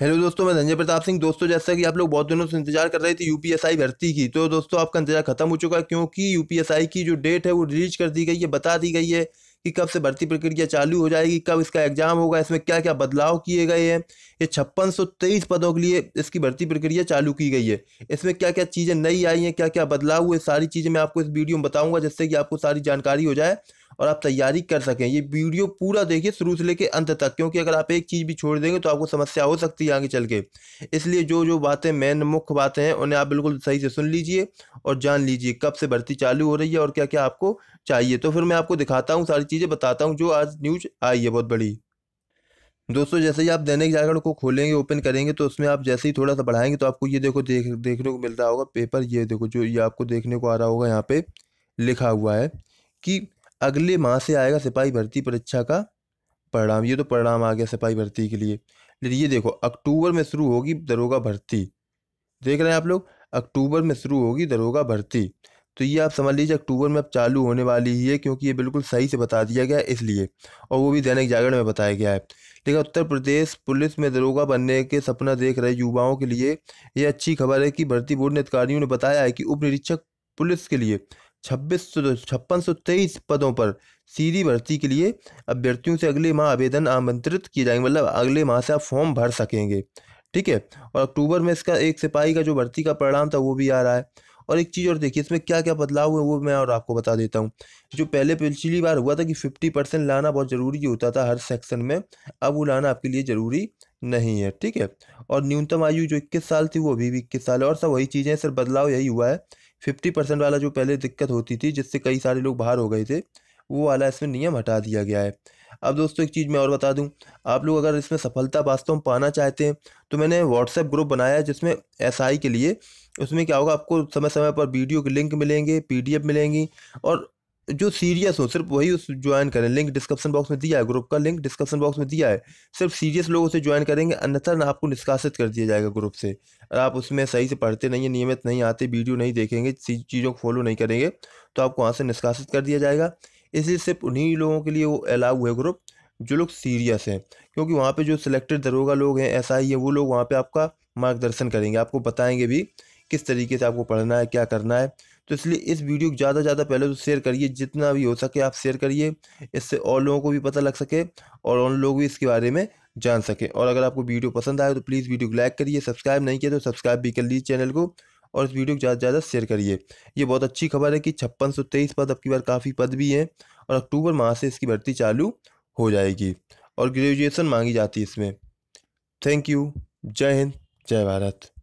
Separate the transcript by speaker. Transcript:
Speaker 1: hello दोस्तों मैं धंजय प्रताप सिंह दोस्तों जैसा कि आप लोग बहुत दिनों से इंतजार कर रहे थे यूपीएसआई भर्ती की तो दोस्तों आपका इंतजार खत्म हो चुका है क्योंकि यूपीएसआई की जो डेट है वो रिलीज कर दी गई है बता दी गई है कि कब से भर्ती प्रक्रिया चालू हो जाएगी कब इसका एग्जाम होगा इसमें क्या क्या बदलाव किए गए हैं ये छप्पन पदों के लिए इसकी भर्ती प्रक्रिया चालू की गई है इसमें क्या क्या चीज़ें नई आई हैं क्या क्या बदलाव हुए सारी चीज़ें मैं आपको इस वीडियो में बताऊँगा जिससे कि आपको सारी जानकारी हो जाए और आप तैयारी कर सकें ये वीडियो पूरा देखिए शुरू से लेकर अंत तक क्योंकि अगर आप एक चीज़ भी छोड़ देंगे तो आपको समस्या हो सकती है आगे चल के इसलिए जो जो बातें मेन मुख्य बातें हैं उन्हें आप बिल्कुल सही से सुन लीजिए और जान लीजिए कब से भर्ती चालू हो रही है और क्या क्या आपको चाहिए तो फिर मैं आपको दिखाता हूँ सारी चीज़ें बताता हूँ जो आज न्यूज आई है बहुत बड़ी दोस्तों जैसे ही आप दैनिक जागरण को खोलेंगे ओपन करेंगे तो उसमें आप जैसे ही थोड़ा सा बढ़ाएंगे तो आपको ये देखो देख देखने को मिल रहा होगा पेपर ये देखो जो ये आपको देखने को आ रहा होगा यहाँ पे लिखा हुआ है कि अगले माह से आएगा सिपाही भर्ती परीक्षा का परिणाम ये तो परिणाम आ गया सिपाही भर्ती के लिए लेकिन ये देखो अक्टूबर में शुरू होगी दरोगा भर्ती देख रहे हैं आप लोग अक्टूबर में शुरू होगी दरोगा भर्ती तो ये आप समझ लीजिए अक्टूबर में अब चालू होने वाली ही है क्योंकि ये बिल्कुल सही से बता दिया गया है इसलिए और वो भी दैनिक जागरण में बताया गया है लेकिन उत्तर प्रदेश पुलिस में दरोगा बनने के सपना देख रहे युवाओं के लिए ये अच्छी खबर है कि भर्ती बोर्ड ने अधिकारियों ने बताया है कि उप निरीक्षक पुलिस के लिए छब्बीस छप्पन सौ तेईस पदों पर सीधी भर्ती के लिए अभ्यर्थियों से अगले माह आवेदन आमंत्रित किए जाएंगे मतलब अगले माह से आप फॉर्म भर सकेंगे ठीक है और अक्टूबर में इसका एक सिपाही का जो भर्ती का परिणाम था वो भी आ रहा है और एक चीज़ और देखिए इसमें क्या क्या बदलाव हुए वो मैं और आपको बता देता हूँ जो पहले पिछली बार हुआ था कि फिफ्टी परसेंट लाना बहुत ज़रूरी होता था हर सेक्शन में अब वो लाना आपके लिए ज़रूरी नहीं है ठीक है और न्यूनतम आयु जो इक्कीस साल थी वो अभी भी इक्कीस साल है और सब वही चीज़ें सर बदलाव यही हुआ है फिफ्टी परसेंट वाला जो पहले दिक्कत होती थी जिससे कई सारे लोग बाहर हो गए थे वो वाला इसमें नियम हटा दिया गया है अब दोस्तों एक चीज़ मैं और बता दूं आप लोग अगर इसमें सफलता वास्तव में पाना चाहते हैं तो मैंने व्हाट्सएप ग्रुप बनाया है जिसमें एस के लिए उसमें क्या होगा आपको समय समय पर वीडियो के लिंक मिलेंगे पीडीएफ मिलेंगी और जो सीरियस हो सिर्फ वही उस ज्वाइन करें लिंक डिस्क्रिप्शन बॉक्स में दिया है ग्रुप का लिंक डिस्क्रिप्शन बॉक्स में दिया है सिर्फ सीरियस लोग उसे ज्वाइन करेंगे अन्यथा ना आपको निष्कासित कर दिया जाएगा ग्रुप से अगर आप उसमें सही से पढ़ते नहीं है नियमित नहीं आते वीडियो नहीं देखेंगे चीज़ों को फॉलो नहीं करेंगे तो आपको वहाँ से निष्कासित कर दिया जाएगा इसलिए सिर्फ उन्हीं लोगों के लिए वो अलाउ है ग्रुप जो लोग सीरियस हैं क्योंकि वहाँ पर जो सिलेक्टेड दरोगा लोग हैं ऐसा ही e है वो लोग वहाँ पर आपका मार्गदर्शन करेंगे आपको बताएंगे भी किस तरीके से आपको पढ़ना है क्या करना है तो इसलिए इस वीडियो को ज़्यादा से ज़्यादा पहले तो शेयर करिए जितना भी हो सके आप शेयर करिए इससे और लोगों को भी पता लग सके और उन लोग भी इसके बारे में जान सकें और अगर आपको वीडियो पसंद आए तो प्लीज़ वीडियो को लाइक करिए सब्सक्राइब नहीं किया तो सब्सक्राइब भी कर लीजिए चैनल को और इस वीडियो को ज़्यादा से ज़्यादा शेयर करिए ये बहुत अच्छी खबर है कि छप्पन सौ तेईस पद अब की बार काफ़ी पद भी हैं और अक्टूबर माह से इसकी भर्ती चालू हो जाएगी और ग्रेजुएसन मांगी जाती है इसमें थैंक यू जय हिंद जय भारत